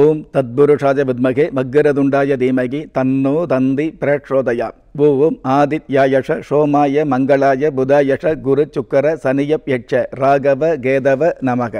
ஓம் தத்புருஷாஜ வித்மகே மக்கரதுண்டாய தீமகி தன்னோ தந்தி பிரேட்சோதயா ஓம் ஆதித்யாயஷ சோமாய மங்களாய புதாயஷ குரு சுக்கர சனியப் யட்ச ராகவ கேதவ நமக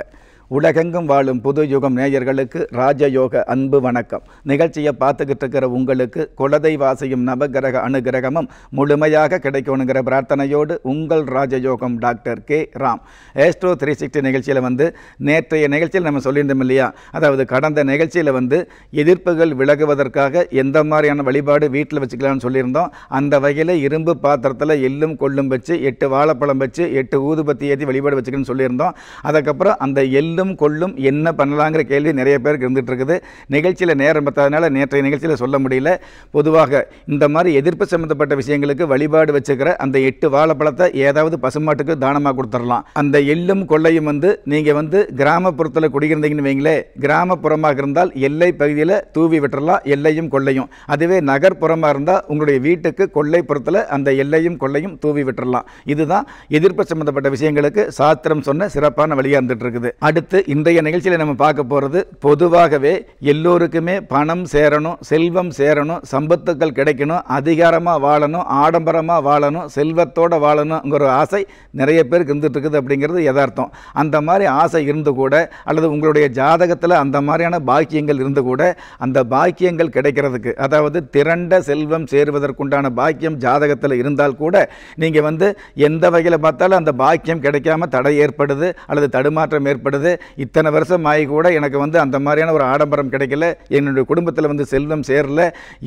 உலகெங்கும் வாழும் புது யுகம் நேயர்களுக்கு ராஜயோக அன்பு வணக்கம் நிகழ்ச்சியை பார்த்துக்கிட்டு இருக்கிற உங்களுக்கு குலதை வாசியும் நவகிரக அனுகிரகமும் முழுமையாக கிடைக்கணுங்கிற பிரார்த்தனையோடு உங்கள் ராஜயோகம் doctor K Ram Astro three sixty நிகழ்ச்சியில் வந்து நேற்றைய நிகழ்ச்சியில் நம்ம சொல்லியிருந்தோம் இல்லையா அதாவது கடந்த நிகழ்ச்சியில் வந்து எதிர்ப்புகள் விலகுவதற்காக எந்த மாதிரியான வழிபாடு வீட்டில் வச்சுக்கலாம்னு சொல்லியிருந்தோம் அந்த வகையில் இரும்பு பாத்திரத்தில் எள்ளும் கொள்ளும் வச்சு எட்டு வாழைப்பழம் வச்சு எட்டு ஊதுபத்தி ஏற்றி வழிபாடு வச்சுக்கணும்னு சொல்லியிருந்தோம் அதுக்கப்புறம் அந்த எள்ளு ஈடும் கொள்ளும் என்ன பண்ணலாங்கிற கேள்வி நிறைய பேருக்கு இருந்துகிட்டு இருக்குது நிகழ்ச்சியில் நேரம் பார்த்ததுனால நேற்றைய நிகழ்ச்சியில் சொல்ல முடியல பொதுவாக இந்த மாதிரி எதிர்ப்பு சம்மந்தப்பட்ட விஷயங்களுக்கு வழிபாடு வச்சுக்கிற அந்த எட்டு வாழைப்பழத்தை ஏதாவது பசுமாட்டுக்கு தானமாக கொடுத்துடலாம் அந்த எள்ளும் கொள்ளையும் வந்து நீங்கள் வந்து கிராமப்புறத்தில் குடியிருந்தீங்கன்னு வைங்களே கிராமப்புறமாக இருந்தால் எல்லை பகுதியில் தூவி விட்டுறலாம் எல்லையும் கொள்ளையும் அதுவே நகர்ப்புறமாக இருந்தால் உங்களுடைய வீட்டுக்கு கொள்ளைப்புறத்தில் அந்த எல்லையும் கொள்ளையும் தூவி விட்டுறலாம் இதுதான் எதிர்ப்பு சம்மந்தப்பட்ட விஷயங்களுக்கு சாஸ்திரம் சொன்ன சிறப்பான வழியாக இருந்துட்டு இருக்குது அடுத்து அடுத்து இன்றைய நிகழ்ச்சியில் நம்ம பார்க்க போகிறது பொதுவாகவே எல்லோருக்குமே பணம் சேரணும் செல்வம் சேரணும் சம்பத்துக்கள் கிடைக்கணும் அதிகாரமாக வாழணும் ஆடம்பரமாக வாழணும் செல்வத்தோடு வாழணுங்கிற ஆசை நிறைய பேருக்கு இருந்துகிட்ருக்குது அப்படிங்கிறது யதார்த்தம் அந்த மாதிரி ஆசை இருந்து கூட அல்லது உங்களுடைய ஜாதகத்தில் அந்த மாதிரியான பாக்கியங்கள் இருந்து கூட அந்த பாக்கியங்கள் கிடைக்கிறதுக்கு அதாவது திரண்ட செல்வம் சேருவதற்குண்டான பாக்கியம் ஜாதகத்தில் இருந்தால் கூட நீங்கள் வந்து எந்த வகையில் பார்த்தாலும் அந்த பாக்கியம் கிடைக்காம தடை ஏற்படுது அல்லது தடுமாற்றம் ஏற்படுது இத்தனை வருஷம் ஆகி கூட எனக்கு வந்து அந்த மாதிரியான ஒரு ஆடம்பரம் கிடைக்கல என்னுடைய குடும்பத்தில் வந்து செல்வம் சேரல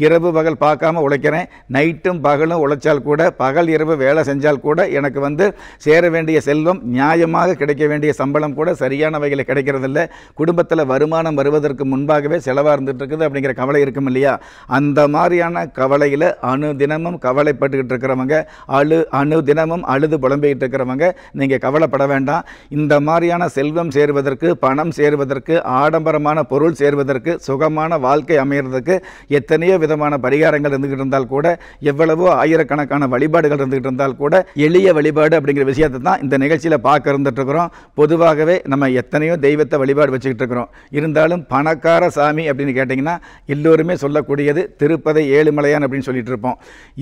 இரவு பகல் பார்க்காம உழைக்கிறேன் நைட்டும் பகலும் உழைச்சால் கூட பகல் இரவு வேலை செஞ்சால் கூட எனக்கு வந்து சேர வேண்டிய செல்வம் நியாயமாக கிடைக்க வேண்டிய சம்பளம் கூட சரியான வகையில் கிடைக்கிறதில்ல குடும்பத்தில் வருமானம் வருவதற்கு முன்பாகவே செலவாக இருந்துகிட்டு இருக்குது அப்படிங்கிற கவலை இருக்கும் இல்லையா அந்த மாதிரியான கவலையில் அணு தினமும் கவலைப்பட்டுக்கிட்டு இருக்கிறவங்க அழு அணு தினமும் அழுது புலம்பிக்கிட்டு இருக்கிறவங்க நீங்கள் கவலைப்பட வேண்டாம் இந்த மாதிரியான செல்வம் சேர்வது சேருவதற்கு பணம் சேருவதற்கு ஆடம்பரமான பொருள் சேருவதற்கு சுகமான வாழ்க்கை அமைகிறதுக்கு எத்தனையோ விதமான பரிகாரங்கள் இருந்துகிட்டு இருந்தால் கூட எவ்வளவோ ஆயிரக்கணக்கான வழிபாடுகள் இருந்துகிட்டு இருந்தால் கூட எளிய வழிபாடு அப்படிங்கிற விஷயத்தை தான் இந்த நிகழ்ச்சியில் பார்க்க இருந்துட்டுருக்குறோம் பொதுவாகவே நம்ம எத்தனையோ தெய்வத்தை வழிபாடு வச்சுக்கிட்டு இருக்கிறோம் இருந்தாலும் பணக்கார சாமி அப்படின்னு கேட்டிங்கன்னா எல்லோருமே சொல்லக்கூடியது திருப்பதி ஏழுமலையான் அப்படின்னு சொல்லிட்டு இருப்போம்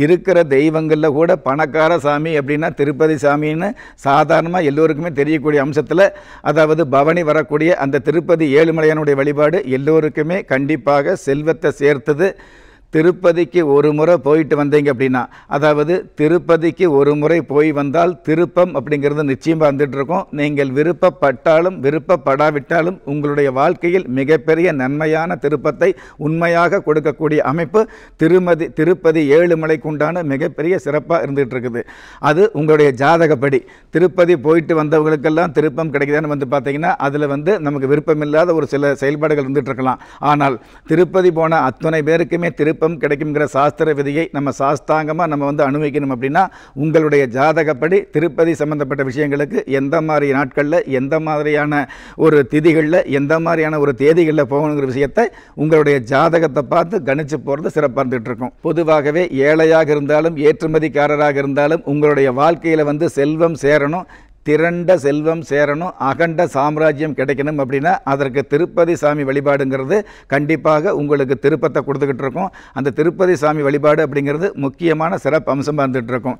இருக்கிற தெய்வங்களில் கூட பணக்கார சாமி அப்படின்னா திருப்பதி சாமின்னு சாதாரணமாக எல்லோருக்குமே தெரியக்கூடிய அம்சத்தில் அதாவது பவ பவனி வரக்கூடிய அந்த திருப்பதி ஏழுமலையானுடைய வழிபாடு எல்லோருக்குமே கண்டிப்பாக செல்வத்தை சேர்த்தது திருப்பதிக்கு ஒரு முறை போயிட்டு வந்தீங்க அப்படின்னா அதாவது திருப்பதிக்கு ஒரு முறை போய் வந்தால் திருப்பம் அப்படிங்கிறது நிச்சயமாக இருக்கோம் நீங்கள் விருப்பப்பட்டாலும் விருப்பப்படாவிட்டாலும் உங்களுடைய வாழ்க்கையில் மிகப்பெரிய நன்மையான திருப்பத்தை உண்மையாக கொடுக்கக்கூடிய அமைப்பு திருமதி திருப்பதி ஏழு உண்டான மிகப்பெரிய சிறப்பாக இருந்துகிட்டு இருக்குது அது உங்களுடைய ஜாதகப்படி திருப்பதி போயிட்டு வந்தவங்களுக்கெல்லாம் திருப்பம் கிடைக்குதான்னு வந்து பார்த்தீங்கன்னா அதில் வந்து நமக்கு விருப்பமில்லாத ஒரு சில செயல்பாடுகள் இருந்துகிட்ருக்கலாம் ஆனால் திருப்பதி போன அத்தனை பேருக்குமே திருப்ப எப்பம் கிடைக்குங்கிற சாஸ்திர விதியை நம்ம சாஸ்தாங்கமாக நம்ம வந்து அனுபவிக்கணும் அப்படின்னா உங்களுடைய ஜாதகப்படி திருப்பதி சம்மந்தப்பட்ட விஷயங்களுக்கு எந்த மாதிரி நாட்களில் எந்த மாதிரியான ஒரு திதிகளில் எந்த மாதிரியான ஒரு தேதிகளில் போகணுங்கிற விஷயத்தை உங்களுடைய ஜாதகத்தை பார்த்து கணிச்சு போகிறது சிறப்பாக இருந்துகிட்ருக்கும் பொதுவாகவே ஏழையாக இருந்தாலும் ஏற்றுமதிக்காரராக இருந்தாலும் உங்களுடைய வாழ்க்கையில் வந்து செல்வம் சேரணும் திரண்ட செல்வம் சேரணும் அகண்ட சாம்ராஜ்யம் கிடைக்கணும் அப்படின்னா அதற்கு திருப்பதி சாமி வழிபாடுங்கிறது கண்டிப்பாக உங்களுக்கு திருப்பத்தை கொடுத்துக்கிட்டு இருக்கும் அந்த திருப்பதி சாமி வழிபாடு அப்படிங்கிறது முக்கியமான சிறப்பு அம்சமாக இருந்துகிட்டு இருக்கும்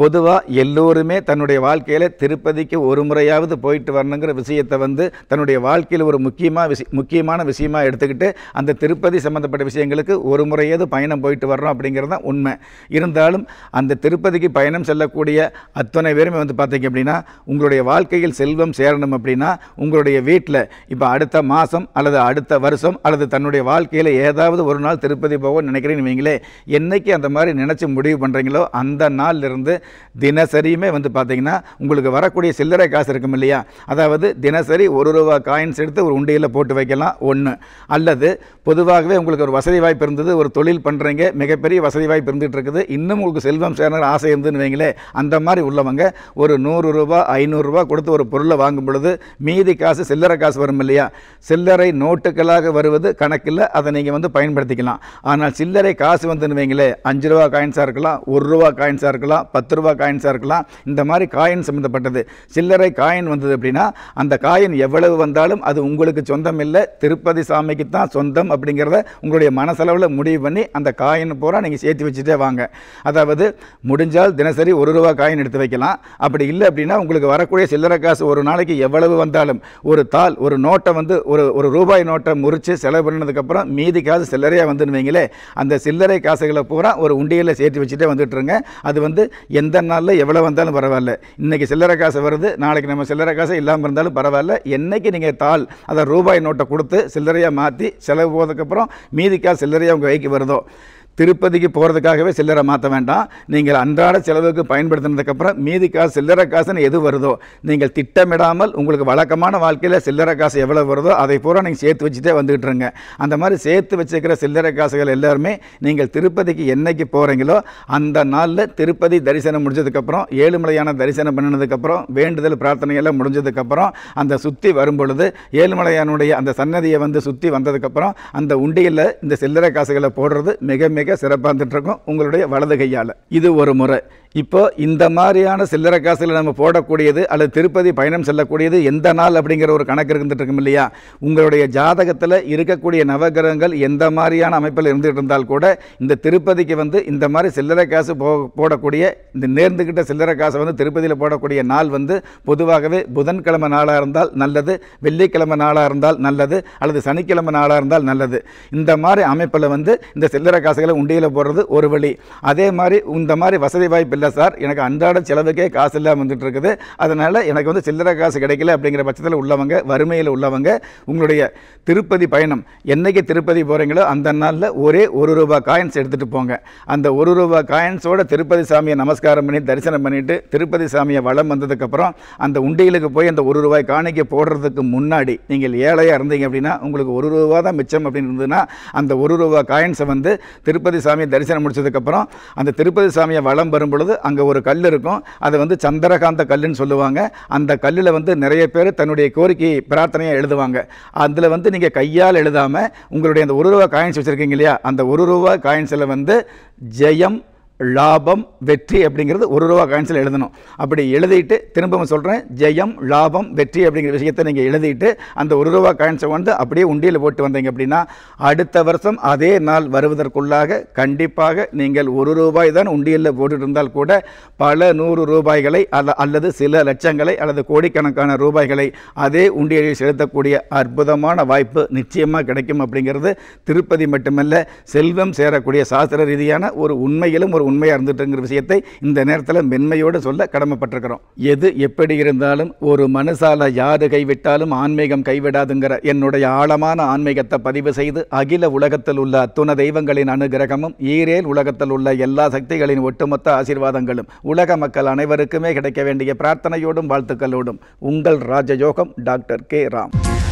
பொதுவாக எல்லோருமே தன்னுடைய வாழ்க்கையில் திருப்பதிக்கு ஒரு முறையாவது போயிட்டு வரணுங்கிற விஷயத்தை வந்து தன்னுடைய வாழ்க்கையில் ஒரு முக்கியமாக விஷய முக்கியமான விஷயமாக எடுத்துக்கிட்டு அந்த திருப்பதி சம்மந்தப்பட்ட விஷயங்களுக்கு ஒரு முறையாவது பயணம் போயிட்டு வர்றோம் அப்படிங்கிறது தான் உண்மை இருந்தாலும் அந்த திருப்பதிக்கு பயணம் செல்லக்கூடிய அத்தனை பேருமே வந்து பார்த்திங்க அப்படின்னா உங்களுடைய வாழ்க்கையில் செல்வம் சேரணும் அப்படின்னா உங்களுடைய வீட்டில் இப்போ அடுத்த மாதம் அல்லது அடுத்த வருஷம் அல்லது தன்னுடைய வாழ்க்கையில் ஏதாவது ஒரு நாள் திருப்பதி போக நினைக்கிறேன்னு வைங்களே என்றைக்கு அந்த மாதிரி நினச்சி முடிவு பண்ணுறீங்களோ அந்த நாள்லேருந்து தினசரியுமே வந்து பார்த்திங்கன்னா உங்களுக்கு வரக்கூடிய சில்லறை காசு இருக்கும் இல்லையா அதாவது தினசரி ஒரு ரூபா காயின்ஸ் எடுத்து ஒரு உண்டியில் போட்டு வைக்கலாம் ஒன்று அல்லது பொதுவாகவே உங்களுக்கு ஒரு வசதி வாய்ப்பு இருந்தது ஒரு தொழில் பண்ணுறீங்க மிகப்பெரிய வசதி வாய்ப்பு இருந்துகிட்டு இருக்குது இன்னும் உங்களுக்கு செல்வம் சேர்ந்த ஆசை இருந்துன்னு வைங்களே அந்த மாதிரி உள்ளவங்க ஒரு நூறு ரூபா ஐநூறுரூவா கொடுத்து ஒரு பொருளை வாங்கும் பொழுது மீதி காசு சில்லறை காசு வரும் இல்லையா சில்லறை நோட்டுகளாக வருவது கணக்கில் அதை நீங்கள் வந்து பயன்படுத்திக்கலாம் ஆனால் சில்லறை காசு வந்துன்னு வைங்களே அஞ்சு ரூபா காயின்ஸாக இருக்கலாம் ஒரு ரூபா காயின்ஸாக இருக்கலாம் பத்து ரூபா காயின்ஸாக இருக்கலாம் இந்த மாதிரி காயின் சம்மந்தப்பட்டது சில்லறை காயின் வந்தது அப்படின்னா அந்த காயின் எவ்வளவு வந்தாலும் அது உங்களுக்கு சொந்தம் இல்லை திருப்பதி சாமிக்கு தான் சொந்தம் அப்படிங்கிறத உங்களுடைய மனசளவில் முடிவு பண்ணி அந்த காயின் பூரா நீங்கள் சேர்த்து வச்சுட்டே வாங்க அதாவது முடிஞ்சால் தினசரி ஒரு ரூபா காயின் எடுத்து வைக்கலாம் அப்படி இல்லை அப்படின்னா உங்களுக்கு உங்களுக்கு வரக்கூடிய சில்லறை காசு ஒரு நாளைக்கு எவ்வளவு வந்தாலும் ஒரு தாள் ஒரு நோட்டை வந்து ஒரு ஒரு ரூபாய் நோட்டை முறித்து செலவு பண்ணினதுக்கப்புறம் மீதி காசு சில்லறையாக வந்துடுவீங்களே அந்த சில்லறை காசுகளை பூரா ஒரு உண்டியில் சேர்த்து வச்சுட்டே வந்துட்டுருங்க அது வந்து எந்த நாளில் எவ்வளோ வந்தாலும் பரவாயில்ல இன்றைக்கி சில்லறை காசு வருது நாளைக்கு நம்ம சில்லறை காசு இல்லாமல் இருந்தாலும் பரவாயில்ல என்றைக்கு நீங்கள் தாள் அதை ரூபாய் நோட்டை கொடுத்து சில்லறையாக மாற்றி செலவு போதுக்கப்புறம் மீதி காசு சில்லறையாக உங்கள் வைக்க வருதோ திருப்பதிக்கு போகிறதுக்காகவே சில்லறை மாற்ற வேண்டாம் நீங்கள் அன்றாட செலவுக்கு பயன்படுத்தினதுக்கப்புறம் மீதி காசு சில்லறை காசுன்னு எது வருதோ நீங்கள் திட்டமிடாமல் உங்களுக்கு வழக்கமான வாழ்க்கையில் சில்லறை காசு எவ்வளோ வருதோ அதை பூரா நீங்கள் சேர்த்து வச்சுட்டே வந்துகிட்டுருங்க அந்த மாதிரி சேர்த்து வச்சுருக்கிற சில்லறை காசுகள் எல்லாருமே நீங்கள் திருப்பதிக்கு என்றைக்கு போகிறீங்களோ அந்த நாளில் திருப்பதி தரிசனம் முடிஞ்சதுக்கப்புறம் ஏழுமலையான தரிசனம் பண்ணினதுக்கப்புறம் வேண்டுதல் பிரார்த்தனையெல்லாம் முடிஞ்சதுக்கப்புறம் அந்த சுற்றி வரும்பொழுது ஏழுமலையானுடைய அந்த சன்னதியை வந்து சுற்றி வந்ததுக்கப்புறம் அந்த உண்டியில் இந்த சில்லறை காசுகளை போடுறது மிக மிக மிக சிறப்பாக இருக்கோம் உங்களுடைய வலது கையால் இது ஒரு முறை இப்போ இந்த மாதிரியான சில்லற காசில் நம்ம போடக்கூடியது அல்லது திருப்பதி பயணம் செல்லக்கூடியது எந்த நாள் அப்படிங்கிற ஒரு கணக்கு இருந்துட்டு இருக்கும் இல்லையா உங்களுடைய ஜாதகத்தில் இருக்கக்கூடிய நவகிரகங்கள் எந்த மாதிரியான அமைப்பில் இருந்துகிட்டு இருந்தால் கூட இந்த திருப்பதிக்கு வந்து இந்த மாதிரி சில்லறை காசு போ போடக்கூடிய இந்த நேர்ந்துக்கிட்ட சில்லறை காசை வந்து திருப்பதியில் போடக்கூடிய நாள் வந்து பொதுவாகவே புதன்கிழமை நாளாக இருந்தால் நல்லது வெள்ளிக்கிழமை நாளாக இருந்தால் நல்லது அல்லது சனிக்கிழமை நாளாக இருந்தால் நல்லது இந்த மாதிரி அமைப்பில் வந்து இந்த சில்லறை காசுகளை உண்டியில் போடுறது ஒரு வழி அதே மாதிரி இந்த மாதிரி வசதி வாய்ப்பு இல்லை சார் எனக்கு அன்றாட செலவுக்கே காசு இல்லாமல் வந்துட்டு இருக்குது அதனால் எனக்கு வந்து சில்லறை காசு கிடைக்கல அப்படிங்கிற பட்சத்தில் உள்ளவங்க வறுமையில் உள்ளவங்க உங்களுடைய திருப்பதி பயணம் என்றைக்கு திருப்பதி போகிறீங்களோ அந்த நாளில் ஒரே ஒரு ரூபா காயின்ஸ் எடுத்துகிட்டு போங்க அந்த ஒரு ரூபா காயின்ஸோட திருப்பதி சாமியை நமஸ்காரம் பண்ணி தரிசனம் பண்ணிவிட்டு திருப்பதி சாமியை வளம் வந்ததுக்கப்புறம் அந்த உண்டியலுக்கு போய் அந்த ஒரு ரூபாய் காணிக்க போடுறதுக்கு முன்னாடி நீங்கள் ஏழையாக இருந்தீங்க அப்படின்னா உங்களுக்கு ஒரு ரூபா தான் மிச்சம் அப்படின்னு இருந்ததுன்னா அந்த ஒரு ரூபா காயின்ஸை வந்து திருப்பதி சாமியை தரிசனம் முடிச்சதுக்கப்புறம் அந்த திருப்பதி சாமியை வளம் வரும் பொழுது போது அங்கே ஒரு கல் இருக்கும் அது வந்து சந்திரகாந்த கல்லுன்னு சொல்லுவாங்க அந்த கல்லில் வந்து நிறைய பேர் தன்னுடைய கோரிக்கை பிரார்த்தனையாக எழுதுவாங்க அதில் வந்து நீங்கள் கையால் எழுதாமல் உங்களுடைய அந்த ஒரு ரூபா காயின்ஸ் வச்சுருக்கீங்க இல்லையா அந்த ஒரு ரூபா காயின்ஸில் வந்து ஜெயம் லாபம் வெற்றி அப்படிங்கிறது ஒரு ரூபா காயின்ஸில் எழுதணும் அப்படி எழுதிட்டு திரும்பவும் சொல்கிறேன் ஜெயம் லாபம் வெற்றி அப்படிங்கிற விஷயத்தை நீங்கள் எழுதிட்டு அந்த ஒரு ரூபா காயின்ஸை வந்து அப்படியே உண்டியில் போட்டு வந்தீங்க அப்படின்னா அடுத்த வருஷம் அதே நாள் வருவதற்குள்ளாக கண்டிப்பாக நீங்கள் ஒரு ரூபாய் தான் உண்டியலில் போட்டுட்டு இருந்தால் கூட பல நூறு ரூபாய்களை அல்லது சில லட்சங்களை அல்லது கோடிக்கணக்கான ரூபாய்களை அதே உண்டியலில் செலுத்தக்கூடிய அற்புதமான வாய்ப்பு நிச்சயமாக கிடைக்கும் அப்படிங்கிறது திருப்பதி மட்டுமல்ல செல்வம் சேரக்கூடிய சாஸ்திர ரீதியான ஒரு உண்மையிலும் ஒரு உண்மையாக இருந்துட்டுங்கிற விஷயத்தை இந்த நேரத்தில் மென்மையோடு சொல்ல கடமைப்பட்டிருக்கிறோம் எது எப்படி இருந்தாலும் ஒரு மனசால யாரு கைவிட்டாலும் ஆன்மீகம் கைவிடாதுங்கிற என்னுடைய ஆழமான ஆன்மீகத்தை பதிவு செய்து அகில உலகத்தில் உள்ள அத்துண தெய்வங்களின் அனுகிரகமும் ஈரேல் உலகத்தில் உள்ள எல்லா சக்திகளின் ஒட்டுமொத்த ஆசீர்வாதங்களும் உலக மக்கள் அனைவருக்குமே கிடைக்க வேண்டிய பிரார்த்தனையோடும் வாழ்த்துக்களோடும் உங்கள் ராஜயோகம் டாக்டர் கே ராம்